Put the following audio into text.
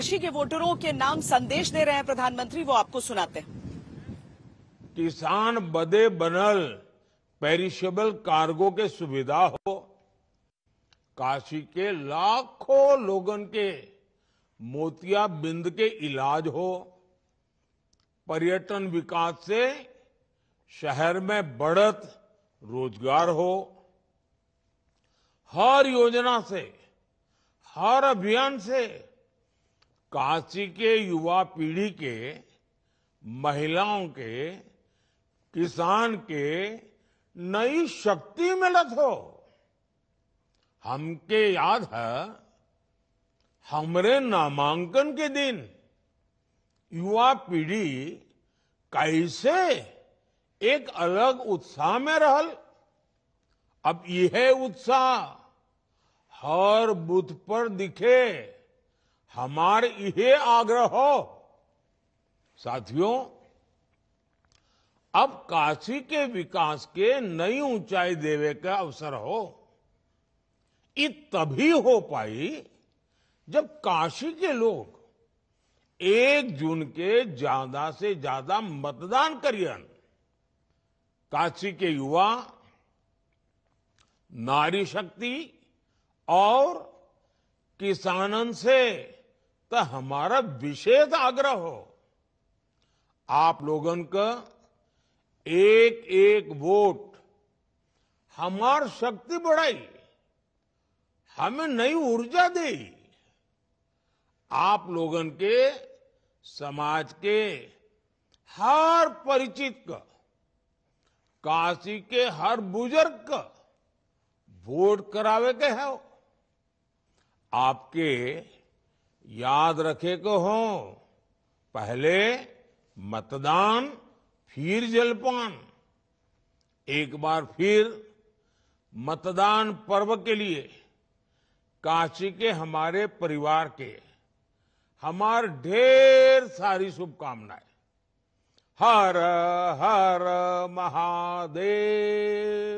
काशी के वोटरों के नाम संदेश दे रहे हैं प्रधानमंत्री वो आपको सुनाते हैं किसान बदे बनल पेरिशेबल कार्गो के सुविधा हो काशी के लाखों लोगों के मोतिया बिंद के इलाज हो पर्यटन विकास से शहर में बढ़त रोजगार हो हर योजना से हर अभियान से काशी के युवा पीढ़ी के महिलाओं के किसान के नई शक्ति मिलत हो हमके याद है हमरे नामांकन के दिन युवा पीढ़ी कैसे एक अलग उत्साह में रहल अब यह उत्साह हर बूथ पर दिखे हमारे ये आग्रह हो साथियों अब काशी के विकास के नई ऊंचाई देवे का अवसर हो ये तभी हो पाई जब काशी के लोग एक जून के ज्यादा से ज्यादा मतदान करियन काशी के युवा नारी शक्ति और किसानन से तो हमारा विशेष आग्रह हो आप लोगों का एक एक वोट हमार शक्ति बढ़ाई हमें नई ऊर्जा दी आप लोगों के समाज के हर परिचित का काशी के हर बुजुर्ग का वोट करावे के है आपके याद रखे को हो पहले मतदान फिर जलपान एक बार फिर मतदान पर्व के लिए काशी के हमारे परिवार के हमार ढेर सारी शुभकामनाएं हर हर महादेव